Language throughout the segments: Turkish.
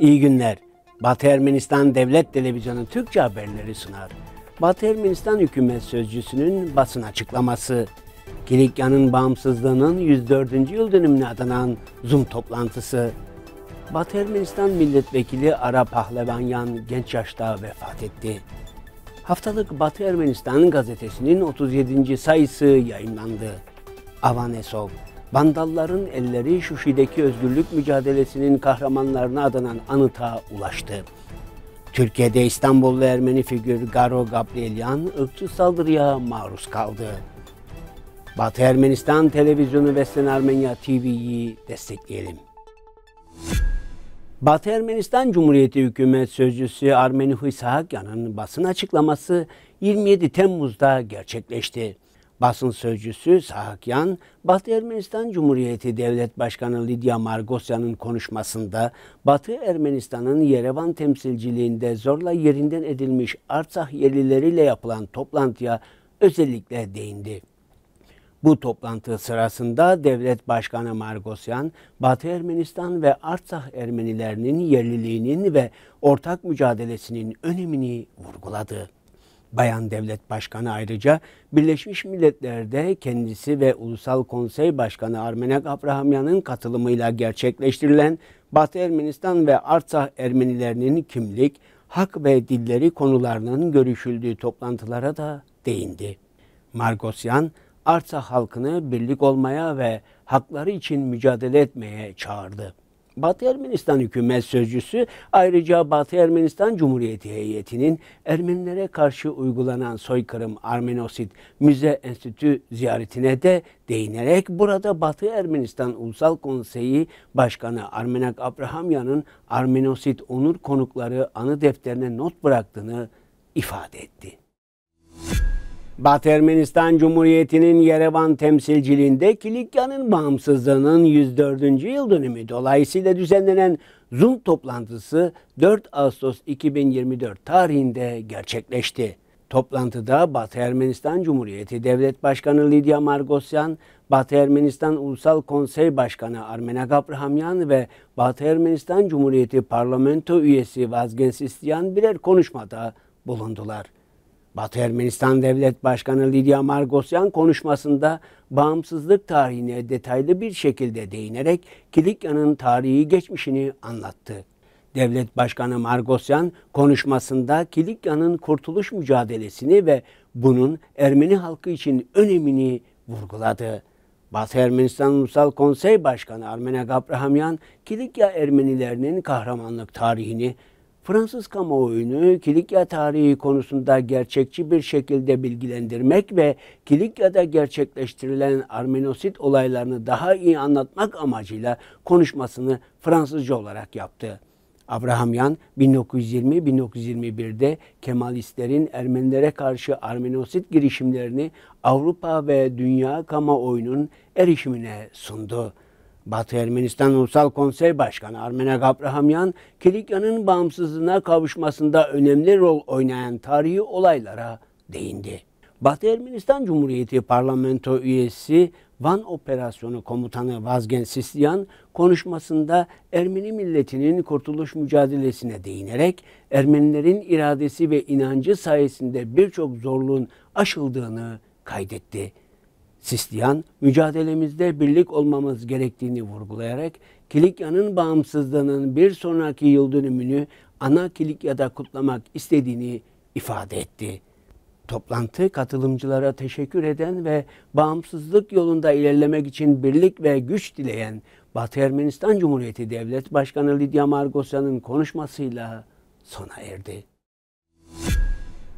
İyi günler. Batı Ermenistan Devlet Televizyonu Türkçe haberleri sunar. Batı Ermenistan hükümet sözcüsünün basın açıklaması. Kilikya'nın bağımsızlığının 104. yıl dönümüne adanan Zoom toplantısı. Batı Ermenistan Milletvekili Ara Pahlevanyan genç yaşta vefat etti. Haftalık Batı Ermenistan gazetesinin 37. sayısı yayınlandı. Avanesov Vandalların elleri Şuşi'deki özgürlük mücadelesinin kahramanlarına adanan anıta ulaştı. Türkiye'de İstanbullu Ermeni figür Garo Gabrielyan ırkçı saldırıya maruz kaldı. Batı Ermenistan Televizyonu ve Sen Armenya TV'yi destekleyelim. Batı Ermenistan Cumhuriyeti Hükümet Sözcüsü Armeni Huysakyan'ın basın açıklaması 27 Temmuz'da gerçekleşti. Basın sözcüsü Sahakyan, Batı Ermenistan Cumhuriyeti Devlet Başkanı Lidya Margosyan'ın konuşmasında Batı Ermenistan'ın Yerevan temsilciliğinde zorla yerinden edilmiş Artsah yerlileriyle yapılan toplantıya özellikle değindi. Bu toplantı sırasında Devlet Başkanı Margosyan, Batı Ermenistan ve Artsah Ermenilerinin yerliliğinin ve ortak mücadelesinin önemini vurguladı. Bayan Devlet Başkanı ayrıca Birleşmiş Milletler'de kendisi ve Ulusal Konsey Başkanı Armenek Abrahamyan'ın katılımıyla gerçekleştirilen Batı Ermenistan ve Artsah Ermenilerinin kimlik, hak ve dilleri konularının görüşüldüğü toplantılara da değindi. Margosyan, Artsah halkını birlik olmaya ve hakları için mücadele etmeye çağırdı. Batı Ermenistan hükümet sözcüsü ayrıca Batı Ermenistan Cumhuriyeti heyetinin Ermenilere karşı uygulanan soykırım Armenosit Müze Enstitü ziyaretine de değinerek burada Batı Ermenistan Ulusal Konseyi Başkanı Armenak Abrahamyan'ın Armenosit Onur Konukları anı defterine not bıraktığını ifade etti. Batı Ermenistan Cumhuriyeti'nin Yerevan temsilciliğinde Kilikya'nın bağımsızlığının 104. yıl dönümü dolayısıyla düzenlenen Zoom toplantısı 4 Ağustos 2024 tarihinde gerçekleşti. Toplantıda Batı Ermenistan Cumhuriyeti Devlet Başkanı Lidya Margosyan, Batı Ermenistan Ulusal Konsey Başkanı Armena Gabrahamyan ve Batı Ermenistan Cumhuriyeti Parlamento üyesi Vazgen Sistyan birer konuşmada bulundular. Batı Ermenistan Devlet Başkanı Lidya Margosyan konuşmasında bağımsızlık tarihine detaylı bir şekilde değinerek Kilikya'nın tarihi geçmişini anlattı. Devlet Başkanı Margosyan konuşmasında Kilikya'nın kurtuluş mücadelesini ve bunun Ermeni halkı için önemini vurguladı. Batı Ermenistan Ulusal Konsey Başkanı Armena Gabrahamyan, Kilikya Ermenilerinin kahramanlık tarihini Fransız kamuoyunu Kilikya tarihi konusunda gerçekçi bir şekilde bilgilendirmek ve Kilikya'da gerçekleştirilen Armenosit olaylarını daha iyi anlatmak amacıyla konuşmasını Fransızca olarak yaptı. Abrahamyan 1920-1921'de Kemalistlerin Ermenilere karşı Armenosit girişimlerini Avrupa ve dünya kamuoyunun erişimine sundu. Batı Ermenistan Ulusal Konsey Başkanı Armena Gabrahamyan, Kilikya'nın bağımsızlığına kavuşmasında önemli rol oynayan tarihi olaylara değindi. Batı Ermenistan Cumhuriyeti Parlamento üyesi Van Operasyonu Komutanı Vazgen Sisliyan konuşmasında Ermeni milletinin kurtuluş mücadelesine değinerek Ermenilerin iradesi ve inancı sayesinde birçok zorluğun aşıldığını kaydetti. Sisliyan, mücadelemizde birlik olmamız gerektiğini vurgulayarak Kilikya'nın bağımsızlığının bir sonraki yıl dönümünü ana Kilikya'da kutlamak istediğini ifade etti. Toplantı katılımcılara teşekkür eden ve bağımsızlık yolunda ilerlemek için birlik ve güç dileyen Batı Ermenistan Cumhuriyeti Devlet Başkanı Lidya Margosyan'ın konuşmasıyla sona erdi.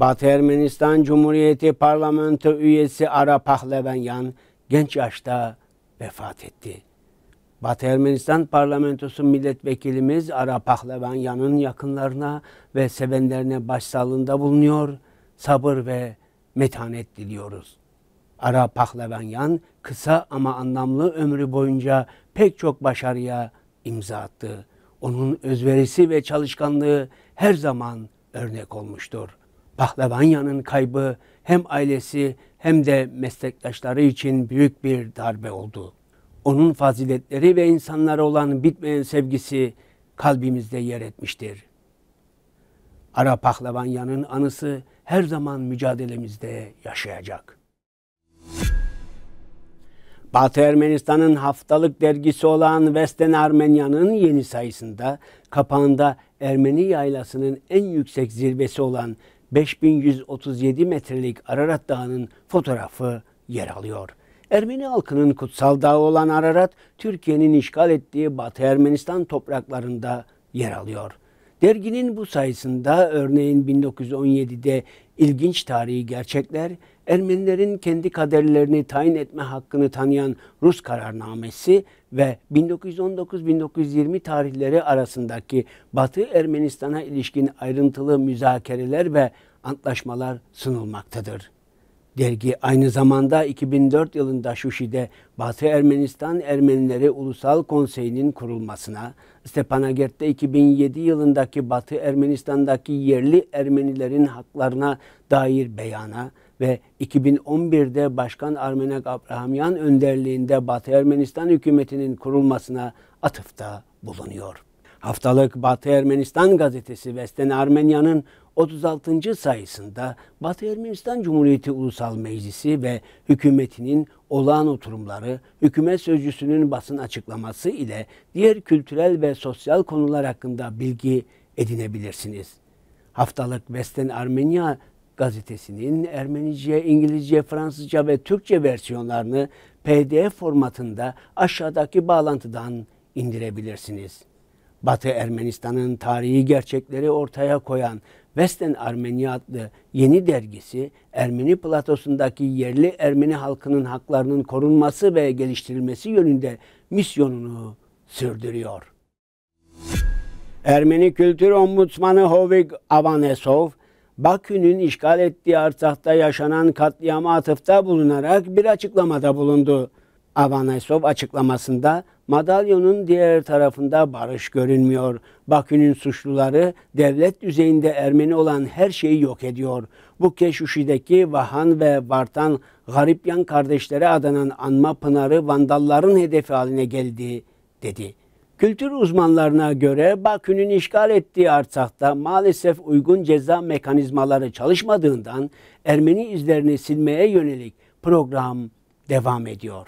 Batı Ermenistan Cumhuriyeti Parlamento üyesi Ara Pahlevenyan genç yaşta vefat etti. Batı Ermenistan Parlamentosu milletvekilimiz Ara Pahlevenyan'ın yakınlarına ve sevenlerine başsağlığında bulunuyor, sabır ve metanet diliyoruz. Ara Pahlevenyan kısa ama anlamlı ömrü boyunca pek çok başarıya imza attı. Onun özverisi ve çalışkanlığı her zaman örnek olmuştur. Pahlavanya'nın kaybı hem ailesi hem de meslektaşları için büyük bir darbe oldu. Onun faziletleri ve insanlara olan bitmeyen sevgisi kalbimizde yer etmiştir. Ara Pahlavanya'nın anısı her zaman mücadelemizde yaşayacak. Batı Ermenistan'ın haftalık dergisi olan Vesten Armenya'nın yeni sayısında kapağında Ermeni yaylasının en yüksek zirvesi olan 5137 metrelik Ararat Dağı'nın fotoğrafı yer alıyor. Ermeni halkının kutsal dağı olan Ararat, Türkiye'nin işgal ettiği Batı Ermenistan topraklarında yer alıyor. Derginin bu sayısında örneğin 1917'de ilginç tarihi gerçekler, Ermenilerin kendi kaderlerini tayin etme hakkını tanıyan Rus kararnamesi ve 1919-1920 tarihleri arasındaki Batı Ermenistan'a ilişkin ayrıntılı müzakereler ve antlaşmalar sunulmaktadır. Dergi aynı zamanda 2004 yılında Şuşi'de Batı Ermenistan Ermenileri Ulusal Konseyi'nin kurulmasına, Stepanakert'te 2007 yılındaki Batı Ermenistan'daki yerli Ermenilerin haklarına dair beyana, ve 2011'de Başkan Armenek Abrahamyan önderliğinde Batı Ermenistan hükümetinin kurulmasına atıfta bulunuyor. Haftalık Batı Ermenistan gazetesi Vesten Armenya'nın 36. sayısında Batı Ermenistan Cumhuriyeti Ulusal Meclisi ve hükümetinin olağan oturumları, hükümet sözcüsünün basın açıklaması ile diğer kültürel ve sosyal konular hakkında bilgi edinebilirsiniz. Haftalık Vesten Armenya gazetesinin Ermenice, İngilizce, Fransızca ve Türkçe versiyonlarını PDF formatında aşağıdaki bağlantıdan indirebilirsiniz. Batı Ermenistan'ın tarihi gerçekleri ortaya koyan Western Armenia adlı yeni dergisi Ermeni platosundaki yerli Ermeni halkının haklarının korunması ve geliştirilmesi yönünde misyonunu sürdürüyor. Ermeni Kültür Ombudsmanı Hovig Avanesov, Bakü'nün işgal ettiği Artsakh'ta yaşanan katliama atıfta bulunarak bir açıklamada bulundu. Avanasov açıklamasında madalyonun diğer tarafında barış görünmüyor. Bakü'nün suçluları devlet düzeyinde Ermeni olan her şeyi yok ediyor. Bu Keşuşi'deki Vahan ve Vartan Garipyan kardeşlere adanan anma pınarı vandalların hedefi haline geldi dedi. Kültür uzmanlarına göre Bakü'nün işgal ettiği Arsak'ta maalesef uygun ceza mekanizmaları çalışmadığından Ermeni izlerini silmeye yönelik program devam ediyor.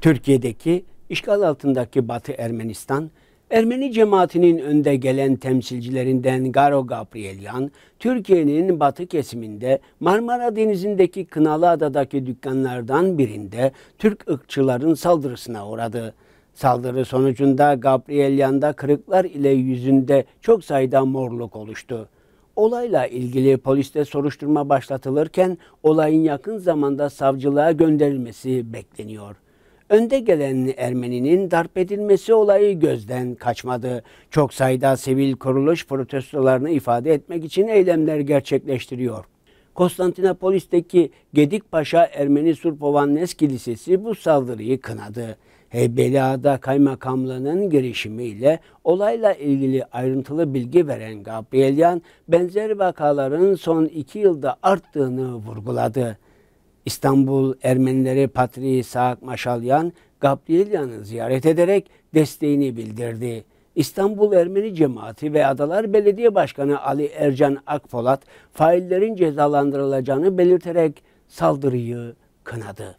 Türkiye'deki işgal altındaki Batı Ermenistan, Ermeni cemaatinin önde gelen temsilcilerinden Garo Gabrielyan, Türkiye'nin batı kesiminde Marmara Denizi'ndeki Kınalıada'daki dükkanlardan birinde Türk ıkçıların saldırısına uğradı. Saldırı sonucunda Gabriel yanda kırıklar ile yüzünde çok sayıda morluk oluştu. Olayla ilgili poliste soruşturma başlatılırken olayın yakın zamanda savcılığa gönderilmesi bekleniyor. Önde gelen Ermeninin darp edilmesi olayı gözden kaçmadı. Çok sayıda sivil kuruluş protestolarını ifade etmek için eylemler gerçekleştiriyor. Konstantinopolis'teki Gedikpaşa Ermeni Surpovannes Kilisesi bu saldırıyı kınadı e, belada kaymakamlığının girişimiyle olayla ilgili ayrıntılı bilgi veren Gabrielyan benzer vakaların son iki yılda arttığını vurguladı. İstanbul Ermenileri Patriği Saak Maşalyan Gabrielyan'ı ziyaret ederek desteğini bildirdi. İstanbul Ermeni Cemaati ve Adalar Belediye Başkanı Ali Ercan Akpolat faillerin cezalandırılacağını belirterek saldırıyı kınadı.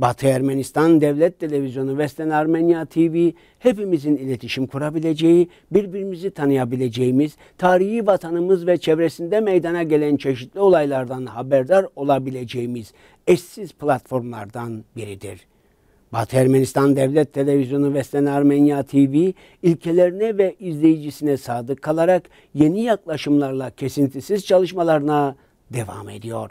Batı Ermenistan Devlet Televizyonu, Western Armenia TV hepimizin iletişim kurabileceği, birbirimizi tanıyabileceğimiz, tarihi vatanımız ve çevresinde meydana gelen çeşitli olaylardan haberdar olabileceğimiz eşsiz platformlardan biridir. Batı Ermenistan Devlet Televizyonu Western Armenia TV ilkelerine ve izleyicisine sadık kalarak yeni yaklaşımlarla kesintisiz çalışmalarına devam ediyor.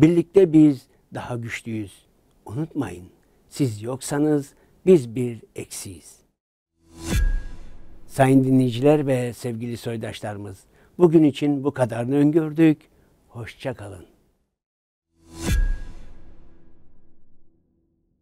Birlikte biz daha güçlüyüz. Unutmayın, siz yoksanız biz bir eksiyiz. Sayın dinleyiciler ve sevgili soydaşlarımız, bugün için bu kadarını öngördük. Hoşça kalın.